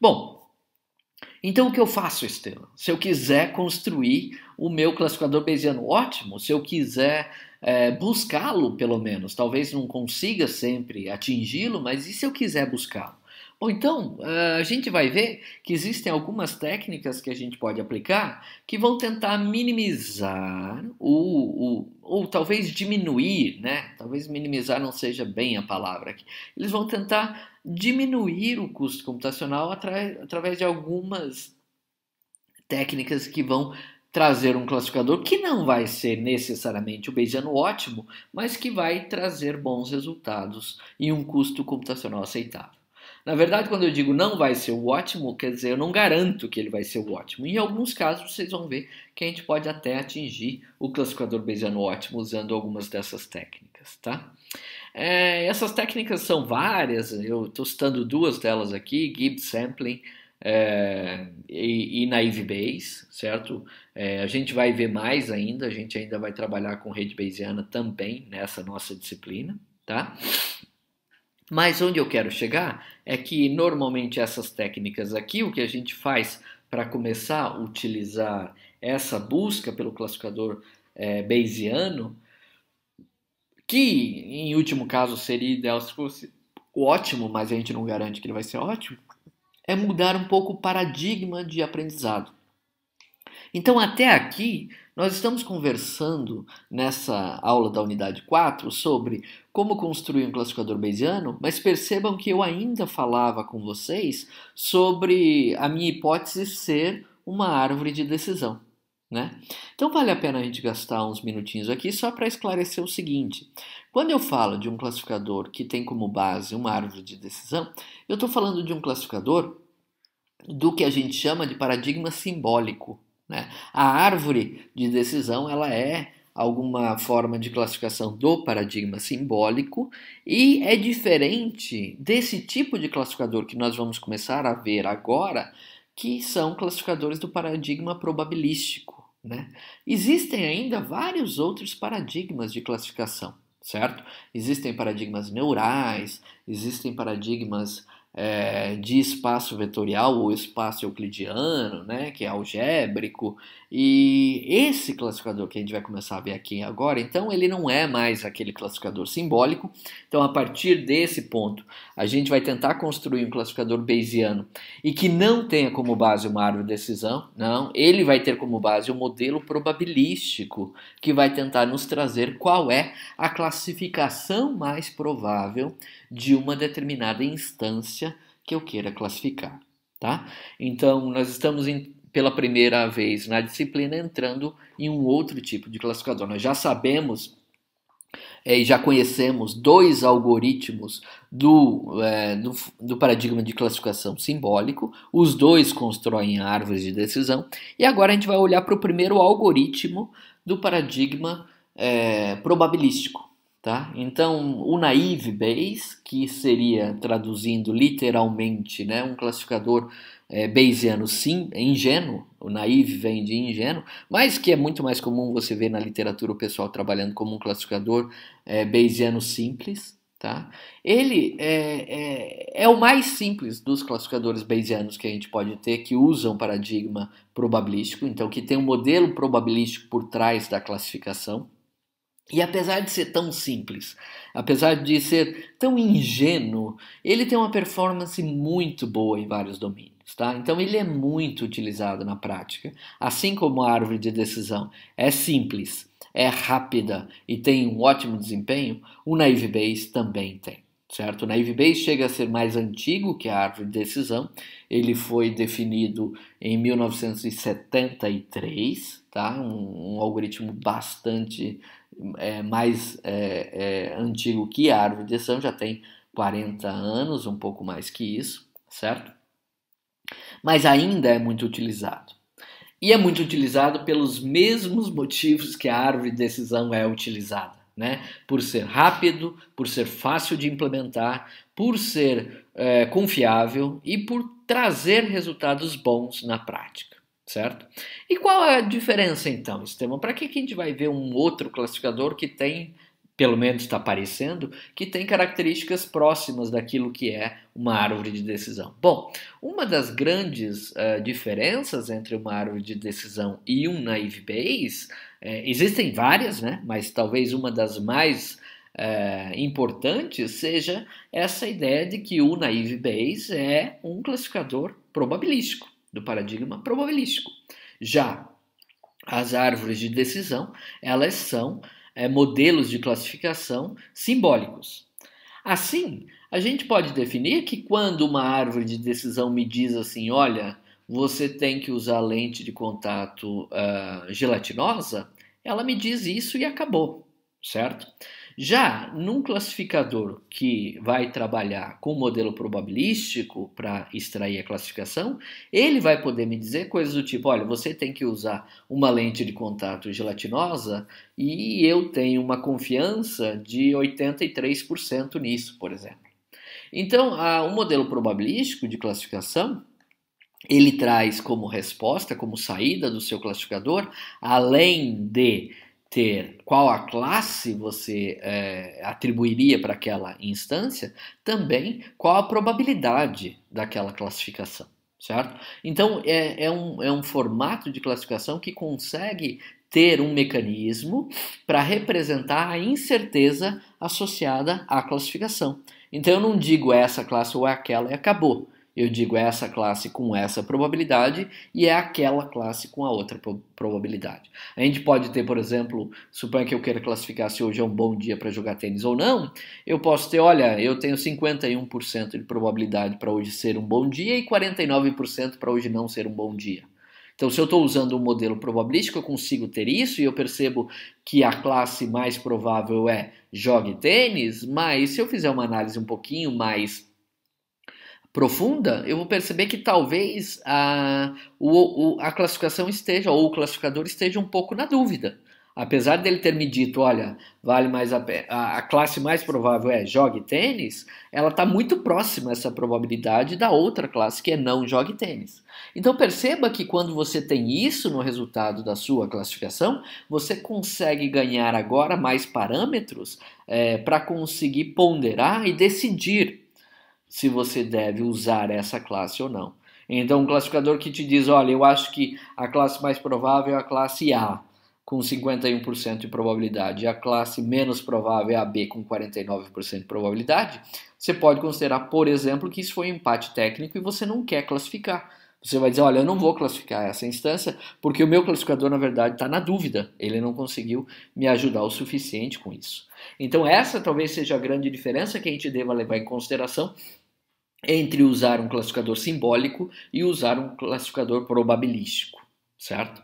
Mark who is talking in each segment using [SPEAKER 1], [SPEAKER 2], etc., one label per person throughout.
[SPEAKER 1] Bom, então o que eu faço, Estela? Se eu quiser construir o meu classificador Bayesiano, ótimo. Se eu quiser é, buscá-lo, pelo menos, talvez não consiga sempre atingi-lo, mas e se eu quiser buscá-lo? Ou então, eh, a gente vai ver que existem algumas técnicas que a gente pode aplicar que vão tentar minimizar ou, ou, ou talvez diminuir, né? Talvez minimizar não seja bem a palavra aqui. Eles vão tentar diminuir o custo computacional através de algumas técnicas que vão trazer um classificador que não vai ser necessariamente o Bayesiano ótimo, mas que vai trazer bons resultados e um custo computacional aceitável. Na verdade, quando eu digo não vai ser o ótimo, quer dizer, eu não garanto que ele vai ser o ótimo. Em alguns casos, vocês vão ver que a gente pode até atingir o classificador Bayesiano ótimo usando algumas dessas técnicas, tá? É, essas técnicas são várias, eu estou citando duas delas aqui, Gibbs Sampling é, e, e Naive Bayes, certo? É, a gente vai ver mais ainda, a gente ainda vai trabalhar com rede Bayesiana também nessa nossa disciplina, tá? Mas onde eu quero chegar é que normalmente essas técnicas aqui, o que a gente faz para começar a utilizar essa busca pelo classificador é, Bayesiano, que em último caso seria ideal se fosse ótimo, mas a gente não garante que ele vai ser ótimo, é mudar um pouco o paradigma de aprendizado. Então, até aqui, nós estamos conversando nessa aula da unidade 4 sobre como construir um classificador bayesiano, mas percebam que eu ainda falava com vocês sobre a minha hipótese ser uma árvore de decisão. Né? Então vale a pena a gente gastar uns minutinhos aqui só para esclarecer o seguinte: quando eu falo de um classificador que tem como base uma árvore de decisão, eu estou falando de um classificador do que a gente chama de paradigma simbólico. Né? A árvore de decisão ela é alguma forma de classificação do paradigma simbólico e é diferente desse tipo de classificador que nós vamos começar a ver agora, que são classificadores do paradigma probabilístico. Né? Existem ainda vários outros paradigmas de classificação, certo? Existem paradigmas neurais, existem paradigmas é, de espaço vetorial ou espaço euclidiano, né, que é algébrico, e esse classificador que a gente vai começar a ver aqui agora, então ele não é mais aquele classificador simbólico. Então, a partir desse ponto, a gente vai tentar construir um classificador bayesiano e que não tenha como base uma árvore de decisão, não, ele vai ter como base um modelo probabilístico que vai tentar nos trazer qual é a classificação mais provável de uma determinada instância que eu queira classificar, tá? Então, nós estamos em, pela primeira vez na disciplina entrando em um outro tipo de classificador. Nós já sabemos é, e é, já conhecemos dois algoritmos do, é, do, do, paradigma de classificação simbólico, os dois constroem árvores de decisão, e agora a gente vai olhar para o primeiro algoritmo do paradigma é, probabilístico, Tá? Então, o Naive Bayes, que seria, traduzindo literalmente, né, um classificador é, Bayesiano sim, é ingênuo, o Naive vem de ingênuo, mas que é muito mais comum você ver na literatura o pessoal trabalhando como um classificador é, Bayesiano simples. Tá? Ele é, é, é o mais simples dos classificadores Bayesianos que a gente pode ter, que usam paradigma probabilístico, então que tem um modelo probabilístico por trás da classificação. E apesar de ser tão simples, apesar de ser tão ingênuo, ele tem uma performance muito boa em vários domínios. Tá? Então ele é muito utilizado na prática, assim como a árvore de decisão é simples, é rápida e tem um ótimo desempenho, o Naive Base também tem certo? O naivete chega a ser mais antigo que a árvore de decisão. Ele foi definido em 1973, tá? Um, um algoritmo bastante é, mais é, é, antigo que a árvore de decisão, já tem 40 anos, um pouco mais que isso, certo? Mas ainda é muito utilizado. E é muito utilizado pelos mesmos motivos que a árvore de decisão é utilizada né? Por ser rápido, por ser fácil de implementar, por ser é, confiável e por trazer resultados bons na prática, certo? E qual é a diferença então, Estevam? Para que, que a gente vai ver um outro classificador que tem pelo menos está parecendo, que tem características próximas daquilo que é uma árvore de decisão. Bom, uma das grandes uh, diferenças entre uma árvore de decisão e um naive Bayes, é, eh, existem várias, né? mas talvez uma das mais é, seja essa ideia de que o naive Bayes é um classificador probabilístico, do paradigma probabilístico. Já as árvores de decisão, elas são é, modelos de classificação simbólicos. Assim, a gente pode definir que quando uma árvore de decisão me diz assim, olha, você tem que usar lente de contato uh, gelatinosa, ela me diz isso e acabou, certo? Já num classificador que vai trabalhar com modelo probabilístico para extrair a classificação, ele vai poder me dizer coisas do tipo: olha, você tem que usar uma lente de contato gelatinosa e eu tenho uma confiança de 83% nisso, por exemplo. Então, o modelo probabilístico de classificação ele traz como resposta, como saída do seu classificador, além de ter qual a classe você é, atribuiria para aquela instância, também qual a probabilidade daquela classificação, certo? Então é, é, um, é um formato de classificação que consegue ter um mecanismo para representar a incerteza associada à classificação. Então eu não digo essa classe ou aquela e acabou. Eu digo é essa classe com essa probabilidade e é aquela classe com a outra probabilidade. A gente pode ter, por exemplo, suponha que eu queira classificar se hoje é um bom dia para jogar tênis ou não. Eu posso ter, olha, eu tenho 51% de probabilidade para hoje ser um bom dia e 49% para hoje não ser um bom dia. Então, se eu estou usando um modelo probabilístico, eu consigo ter isso e eu percebo que a classe mais provável é jogue tênis, mas se eu fizer uma análise um pouquinho mais profunda, eu vou perceber que talvez a, o, a classificação esteja, ou o classificador esteja um pouco na dúvida. Apesar dele ter me dito, olha, vale mais a, a, a classe mais provável é jogue tênis, ela está muito próxima essa probabilidade da outra classe que é não jogue tênis. Então perceba que quando você tem isso no resultado da sua classificação, você consegue ganhar agora mais parâmetros é, eh, para conseguir ponderar e decidir se você deve usar essa classe ou não. Então, um classificador que te diz: olha, eu acho que a classe mais provável é a classe A, com 51% de probabilidade, e a classe menos provável é a B, com 49% de probabilidade. Você pode considerar, por exemplo, que isso foi um empate técnico e você não quer classificar. Você vai dizer, olha, eu não vou classificar essa instância porque o meu classificador, na verdade, está na dúvida. Ele não conseguiu me ajudar o suficiente com isso. Então, essa talvez seja a grande diferença que a gente deva levar em consideração entre usar um classificador simbólico e usar um classificador probabilístico, certo?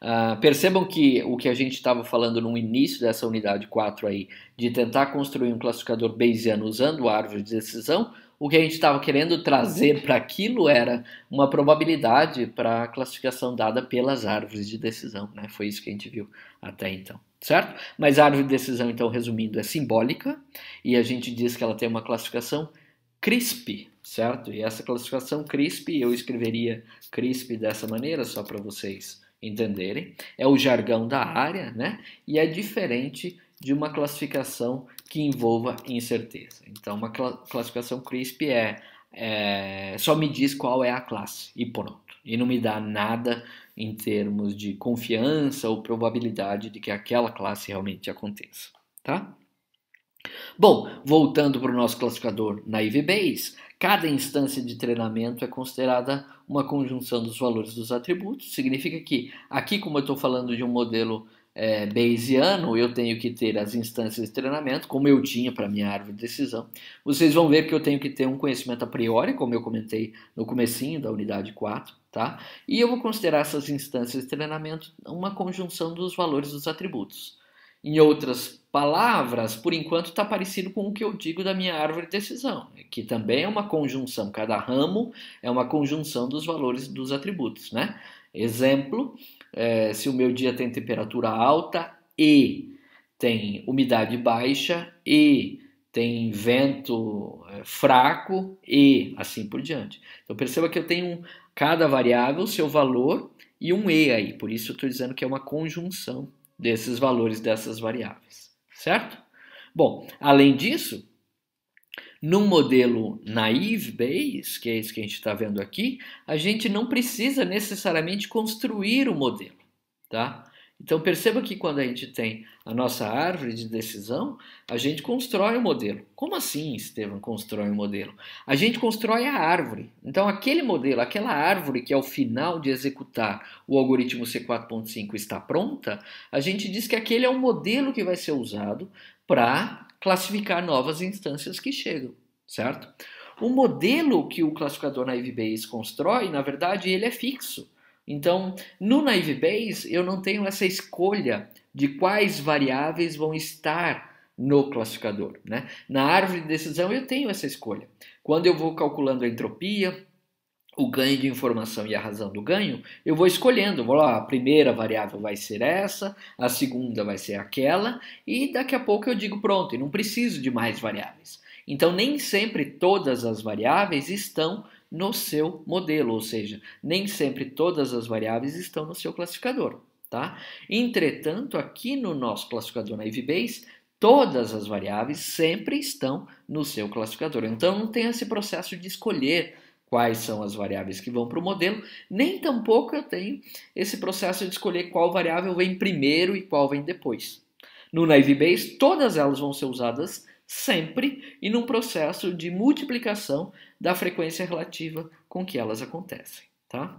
[SPEAKER 1] Uh, percebam que o que a gente estava falando no início dessa unidade 4 aí, de tentar construir um classificador Bayesiano usando árvores de decisão, o que a gente estava querendo trazer uhum. para aquilo era uma probabilidade para a classificação dada pelas árvores de decisão. Né? Foi isso que a gente viu até então. Certo? Mas a árvore de decisão, então, resumindo, é simbólica e a gente diz que ela tem uma classificação CRISP, certo? E essa classificação CRISP, eu escreveria CRISP dessa maneira, só para vocês entenderem. É o jargão da área, né? E é diferente de uma classificação que envolva incerteza. Então, uma classificação CRISP é, é, só me diz qual é a classe e pronto. E não me dá nada em termos de confiança ou probabilidade de que aquela classe realmente aconteça, tá? Bom, voltando para o nosso classificador na IVBase, cada instância de treinamento é considerada uma conjunção dos valores dos atributos. Significa que aqui, como eu estou falando de um modelo é, Bayesiano, eu tenho que ter as instâncias de treinamento, como eu tinha para minha árvore de decisão. Vocês vão ver que eu tenho que ter um conhecimento a priori, como eu comentei no comecinho da unidade 4, tá? E eu vou considerar essas instâncias de treinamento uma conjunção dos valores dos atributos. Em outras palavras, por enquanto está parecido com o que eu digo da minha árvore de decisão, que também é uma conjunção, cada ramo é uma conjunção dos valores dos atributos, né? Exemplo, é, se o meu dia tem temperatura alta e tem umidade baixa e tem vento é, fraco e assim por diante. Então perceba que eu tenho cada variável seu valor e um e aí, por isso eu estou dizendo que é uma conjunção desses valores dessas variáveis, certo? Bom, além disso, num modelo naive Bayes, que é isso que a gente está vendo aqui, a gente não precisa necessariamente construir o modelo, tá? Então perceba que quando a gente tem a nossa árvore de decisão, a gente constrói o um modelo. Como assim, Estevam, constrói o um modelo? A gente constrói a árvore. Então aquele modelo, aquela árvore que ao é final de executar o algoritmo C4.5 está pronta, a gente diz que aquele é o modelo que vai ser usado para classificar novas instâncias que chegam, certo? O modelo que o classificador na IVBase constrói, na verdade, ele é fixo. Então, no Naive Bayes eu não tenho essa escolha de quais variáveis vão estar no classificador. Né? Na árvore de decisão, eu tenho essa escolha. Quando eu vou calculando a entropia, o ganho de informação e a razão do ganho, eu vou escolhendo. Vou lá, a primeira variável vai ser essa, a segunda vai ser aquela, e daqui a pouco eu digo pronto, eu não preciso de mais variáveis. Então, nem sempre todas as variáveis estão no seu modelo, ou seja, nem sempre todas as variáveis estão no seu classificador. Tá? Entretanto, aqui no nosso classificador na IVBase, todas as variáveis sempre estão no seu classificador. Então, não tem esse processo de escolher quais são as variáveis que vão para o modelo, nem tampouco eu tenho esse processo de escolher qual variável vem primeiro e qual vem depois. No Naive Base, todas elas vão ser usadas sempre e num processo de multiplicação da frequência relativa com que elas acontecem, tá?